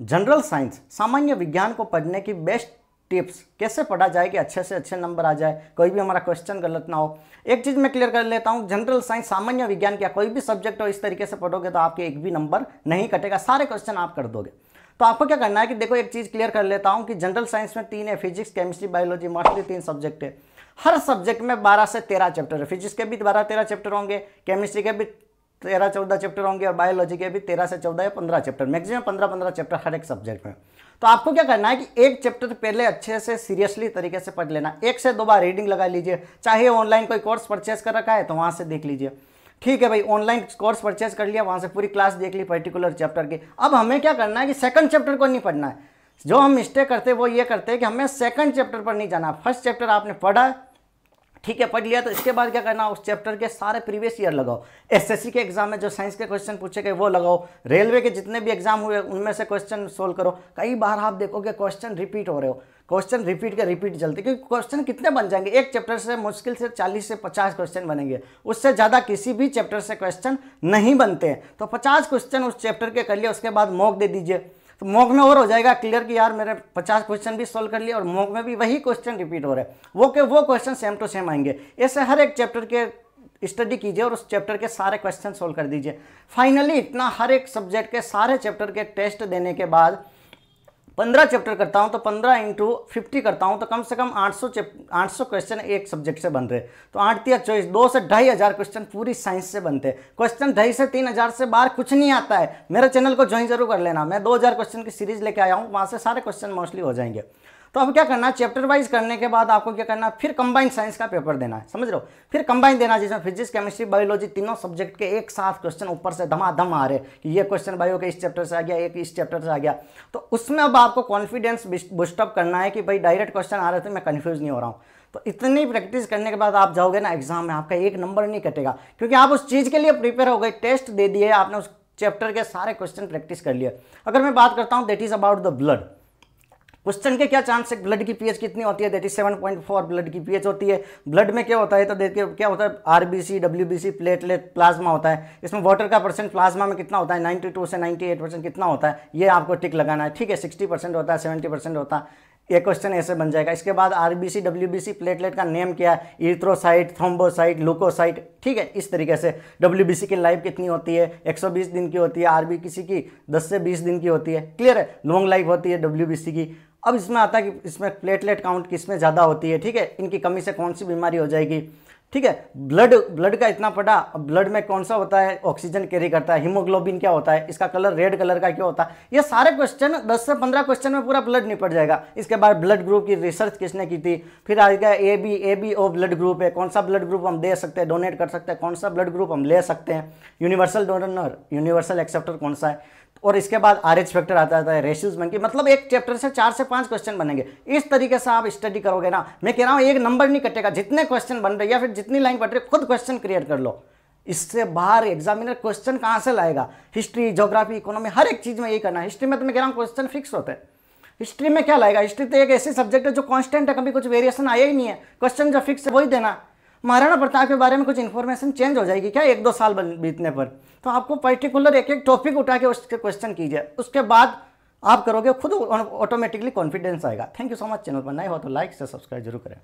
general science सामान्य विज्ञान को पढ़ने की बेस्ट टिप्स कैसे पढ़ा जाए कि अच्छे से अच्छे नंबर आ जाए कोई भी हमारा क्वेश्चन गलत ना हो एक चीज़ मैं क्लियर कर लेता हूँ जनरल साइंस सामान्य विज्ञान क्या कोई भी सब्जेक्ट हो इस तरीके से पढ़ोगे तो आपके एक भी नंबर नहीं कटेगा सारे क्वेश्चन आप कर दोगे तो आपको क्या करना है कि देखो एक चीज़ क्लियर कर लेता हूँ कि जनरल साइंस में तीन है फिजिक्स केमिस्ट्री बायोलॉजी मोस्टली तीन सब्जेक्ट है हर सब्जेक्ट में बारह से तेरह चैप्टर है फिजिक्स के भी बारह तेरह चैप्टर होंगे केमिस्ट्री के भी तेरह चौदह चैप्टर होंगे और बायोलॉजी के भी तेरह से चौदह या पंद्रह चैप्टर मैक्सिमम पंद्रह पंद्रह चैप्टर हर एक सब्जेक्ट में तो आपको क्या करना है कि एक चैप्टर पहले अच्छे से सीरियसली तरीके से पढ़ लेना एक से दो बार रीडिंग लगा लीजिए चाहे ऑनलाइन कोई कोर्स परचेस कर रखा है तो वहाँ से देख लीजिए ठीक है भाई ऑनलाइन कोर्स परचेस कर लिया वहाँ से पूरी क्लास देख ली पर्टिकुलर चैप्टर की अब हमें क्या करना है कि सेकंड चैप्टर को नहीं पढ़ना है जो हम मिस्टेक करते हैं वो ये करते हैं कि हमें सेकंड चैप्टर पर नहीं जाना फर्स्ट चैप्टर आपने पढ़ा ठीक है पढ़ लिया तो इसके बाद क्या करना उस चैप्टर के सारे प्रीवियस ईयर लगाओ एसएससी के एग्जाम में जो साइंस के क्वेश्चन पूछे गए वो लगाओ रेलवे के जितने भी एग्जाम हुए उनमें से क्वेश्चन सोल्व करो कई बार आप देखोगे क्वेश्चन रिपीट हो रहे हो क्वेश्चन रिपीट के रिपीट चलते क्योंकि क्वेश्चन कितने बन जाएंगे एक चैप्टर से मुश्किल से 40 से 50 क्वेश्चन बनेंगे उससे ज़्यादा किसी भी चैप्टर से क्वेश्चन नहीं बनते हैं तो 50 क्वेश्चन उस चैप्टर के कर लिए उसके बाद मॉक दे दीजिए तो मॉक में और हो जाएगा क्लियर कि यार मेरे पचास क्वेश्चन भी सॉल्व कर लिए और मॉक में भी वही क्वेश्चन रिपीट हो रहे हैं वो के वो क्वेश्चन सेम टू सेम आएंगे ऐसे हर एक चैप्टर के स्टडी कीजिए और उस चैप्टर के सारे क्वेश्चन सोल्व कर दीजिए फाइनली इतना हर एक सब्जेक्ट के सारे चैप्टर के टेस्ट देने के बाद पंद्रह चैप्टर करता हूं तो पंद्रह इंटू फिफ्टी करता हूं तो कम से कम आठ सौ आठ सौ क्वेश्चन एक सब्जेक्ट से बन रहे तो आठ तीस चौबीस दो से ढाई हज़ार क्वेश्चन पूरी साइंस से बनते क्वेश्चन ढाई से तीन हज़ार से बाहर कुछ नहीं आता है मेरे चैनल को ज्वाइन जरूर कर लेना मैं दो हज़ार क्वेश्चन की सीरीज लेके आया हूँ वहां से सारे क्वेश्चन मोस्टली हो जाएंगे तो अब क्या करना चैप्टर वाइज करने के बाद आपको क्या करना फिर कंबाइंड साइंस का पेपर देना है समझ रहे हो फिर कंबाइंड देना जिसमें फिजिक्स केमिस्ट्री बायोलॉजी तीनों सब्जेक्ट के एक साथ क्वेश्चन ऊपर से धमाधम आ रहे कि ये क्वेश्चन भाई के इस चैप्टर से आ गया एक इस चैप्टर से आ गया तो उसमें अब आपको कॉन्फिडेंस बुस्टअप करना है कि भाई डायरेक्ट क्वेश्चन आ रहे थे मैं कन्फ्यूज नहीं हो रहा हूँ तो इतनी प्रैक्टिस करने के बाद आप जाओगे ना एग्जाम में आपका एक नंबर नहीं कटेगा क्योंकि आप उस चीज़ के लिए प्रिपेयर हो गए टेस्ट दे दिए आपने उस चैप्टर के सारे क्वेश्चन प्रैक्टिस कर लिए अगर मैं बात करता हूँ that is about the blood question के क्या चांस है ब्लड की पीएच कितनी होती है देखिए सेवन पॉइंट फोर ब्लड की पीएच होती है ब्लड में क्या होता है तो देखिए क्या होता है आरबीसी डब्ल्यूबीसी प्लेटलेट प्लाज्मा होता है इसमें वाटर का परसेंट प्लाज्मा में कितना होता है नाइन्टी टू से नाइन्टी एट परसेंट कितना होता है ये आपको टिक लगाना है ठीक है सिक्सटी परसेंट होता है सेवेंटी परसेंट होता है एक क्वेश्चन ऐसे बन जाएगा इसके बाद आरबीसी डब्ल्यूबीसी प्लेटलेट का नेम क्या है इथ्रोसाइट थ्रोम्बोसाइट लुकोसाइट ठीक है इस तरीके से सी की लाइफ कितनी होती है 120 दिन की होती है आरबीसी की 10 से 20 दिन की होती है क्लियर है लॉन्ग लाइफ होती है सी की अब इसमें आता है कि इसमें प्लेटलेट काउंट किस में ज़्यादा होती है ठीक है इनकी कमी से कौन सी बीमारी हो जाएगी ठीक है ब्लड ब्लड का इतना पड़ा ब्लड में कौन सा होता है ऑक्सीजन कैरी करता है हीमोग्लोबिन क्या होता है इसका कलर रेड कलर का क्यों होता है ये सारे क्वेश्चन 10 से 15 क्वेश्चन में पूरा ब्लड निपट जाएगा इसके बाद ब्लड ग्रुप की रिसर्च किसने की थी फिर आ गया A B A B O blood group है कौन सा ब्लड ग्रुप हम दे सकते हैं डोनेट कर सकते हैं कौन सा ब्लड ग्रुप हम ले सकते हैं यूनिवर्सल डोनर यूनिवर्सल एक्सेप्टर कौन सा है और इसके बाद आर एच फैक्टर आता है रेशियोज बन के मतलब एक चैप्टर से चार से पांच क्वेश्चन बनेंगे इस तरीके से आप स्टडी करोगे ना मैं कह रहा हूँ एक नंबर नहीं कटेगा जितने क्वेश्चन बन रहे या फिर जितनी लाइन बन रही खुद क्वेश्चन क्रिएट कर लो इससे बाहर एग्जामिनर क्वेश्चन कहाँ से लाएगा हिस्ट्री जोग्राफी इकोनॉमी हर एक चीज़ में यही करना है हिस्ट्री में तो मैं कह रहा हूँ क्वेश्चन फिक्स होते हैं हिस्ट्री में क्या लाएगा हिस्ट्री तो एक ऐसे सब्जेक्ट है जो कांस्टेंट है कभी कुछ वेरिएशन आया ही नहीं है क्वेश्चन जो फिक्स है वही देना महाराणा प्रताप के बारे में कुछ इन्फॉर्मेशन चेंज हो जाएगी क्या एक दो साल बीतने पर तो आपको पर्टिकुलर एक एक टॉपिक उठा के उसके क्वेश्चन कीजिए उसके बाद आप करोगे खुद ऑटोमेटिकली कॉन्फिडेंस आएगा thank you so much channel पर नए हो तो लाइक से सब्सक्राइब जरूर करें